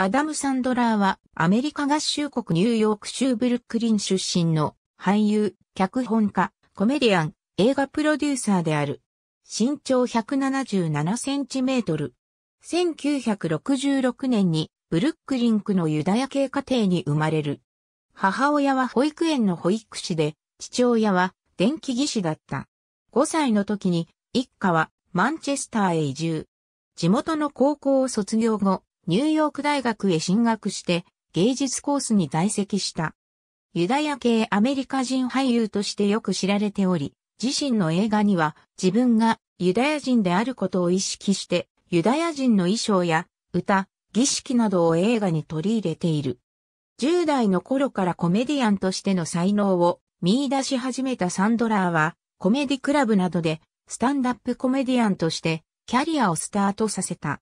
アダム・サンドラーはアメリカ合衆国ニューヨーク州ブルックリン出身の俳優、脚本家、コメディアン、映画プロデューサーである。身長177センチメートル。1966年にブルックリンクのユダヤ系家庭に生まれる。母親は保育園の保育士で、父親は電気技師だった。5歳の時に一家はマンチェスターへ移住。地元の高校を卒業後、ニューヨーク大学へ進学して芸術コースに在籍した。ユダヤ系アメリカ人俳優としてよく知られており、自身の映画には自分がユダヤ人であることを意識して、ユダヤ人の衣装や歌、儀式などを映画に取り入れている。10代の頃からコメディアンとしての才能を見出し始めたサンドラーは、コメディクラブなどでスタンダップコメディアンとしてキャリアをスタートさせた。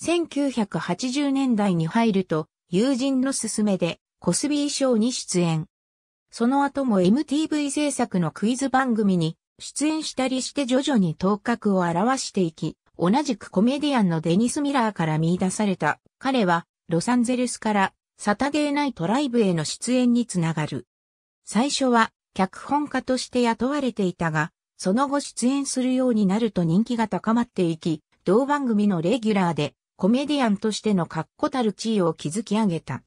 1980年代に入ると、友人の勧めで、コスビー賞に出演。その後も MTV 制作のクイズ番組に出演したりして徐々に頭角を表していき、同じくコメディアンのデニス・ミラーから見出された彼は、ロサンゼルスからサタデーナイトライブへの出演につながる。最初は脚本家として雇われていたが、その後出演するようになると人気が高まっていき、同番組のレギュラーでコメディアンとしての確固たる地位を築き上げた。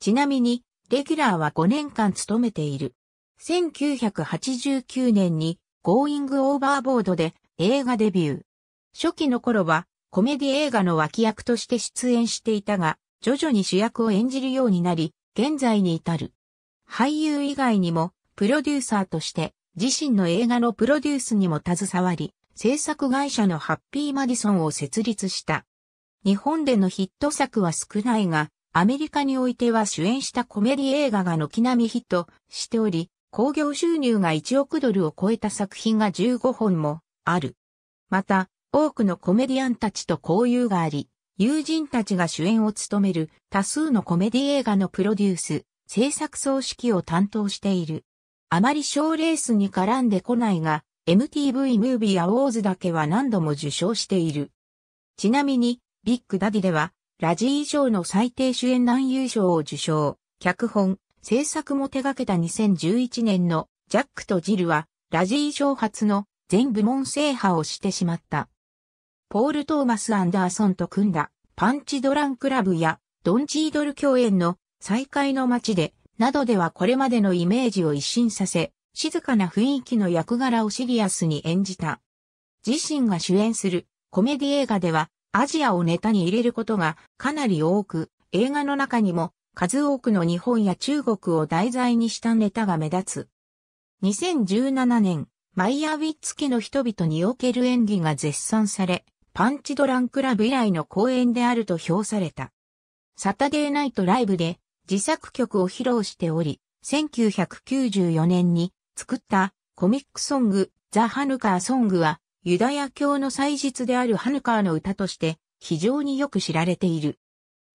ちなみに、レギュラーは5年間務めている。1989年にゴーイング・オーバーボードで映画デビュー。初期の頃はコメディ映画の脇役として出演していたが、徐々に主役を演じるようになり、現在に至る。俳優以外にも、プロデューサーとして、自身の映画のプロデュースにも携わり、制作会社のハッピーマディソンを設立した。日本でのヒット作は少ないが、アメリカにおいては主演したコメディ映画が軒並みヒットしており、興行収入が1億ドルを超えた作品が15本もある。また、多くのコメディアンたちと交友があり、友人たちが主演を務める多数のコメディ映画のプロデュース、制作総指揮を担当している。あまり賞レースに絡んでこないが、MTV ムービーアウォーズだけは何度も受賞している。ちなみに、ビッグダディでは、ラジー賞の最低主演男優賞を受賞、脚本、制作も手掛けた2011年のジャックとジルは、ラジー賞初の全部門制覇をしてしまった。ポール・トーマス・アンダーソンと組んだパンチドランクラブやドンチードル共演の再会の街で、などではこれまでのイメージを一新させ、静かな雰囲気の役柄をシリアスに演じた。自身が主演するコメディ映画ではアジアをネタに入れることがかなり多く、映画の中にも数多くの日本や中国を題材にしたネタが目立つ。2017年、マイヤーウィッツ家の人々における演技が絶賛され、パンチドランクラブ以来の公演であると評された。サタデーナイトライブで自作曲を披露しており、1994年に作ったコミックソングザ・ハヌカーソングはユダヤ教の祭日であるハヌカーの歌として非常によく知られている。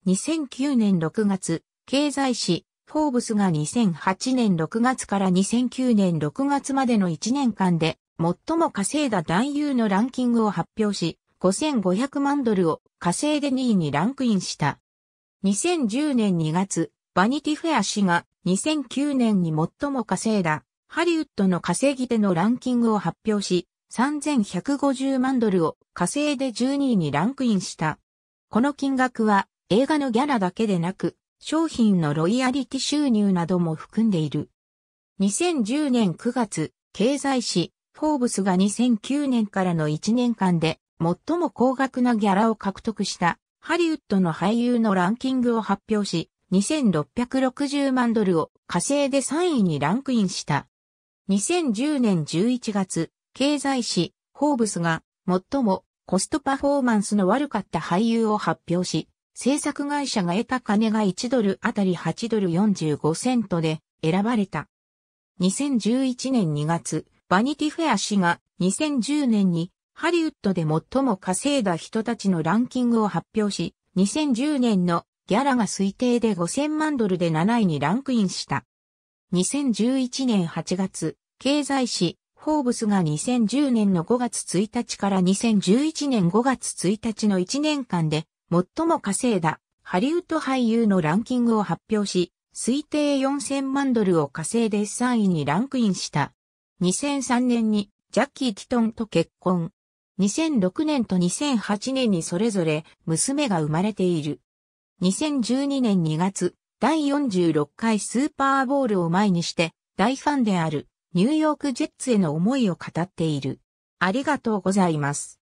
2009年6月、経済誌、フォーブスが2008年6月から2009年6月までの1年間で最も稼いだ男優のランキングを発表し、5500万ドルを稼いで2位にランクインした。2010年2月、バニティフェア氏が2009年に最も稼いだハリウッドの稼ぎ手のランキングを発表し、3150万ドルを火星で12位にランクインした。この金額は映画のギャラだけでなく、商品のロイヤリティ収入なども含んでいる。2010年9月、経済誌、フォーブスが2009年からの1年間で最も高額なギャラを獲得したハリウッドの俳優のランキングを発表し、2660万ドルを火星で3位にランクインした。2010年11月、経済誌、ホーブスが、最もコストパフォーマンスの悪かった俳優を発表し、制作会社が得た金が1ドルあたり8ドル45セントで選ばれた。2011年2月、バニティフェア氏が2010年にハリウッドで最も稼いだ人たちのランキングを発表し、2010年のギャラが推定で5000万ドルで7位にランクインした。2011年8月、経済誌フォーブスが2010年の5月1日から2011年5月1日の1年間で最も稼いだハリウッド俳優のランキングを発表し、推定4000万ドルを稼いで3位にランクインした。2003年にジャッキー・ティトンと結婚。2006年と2008年にそれぞれ娘が生まれている。2012年2月、第46回スーパーボールを前にして大ファンであるニューヨークジェッツへの思いを語っている。ありがとうございます。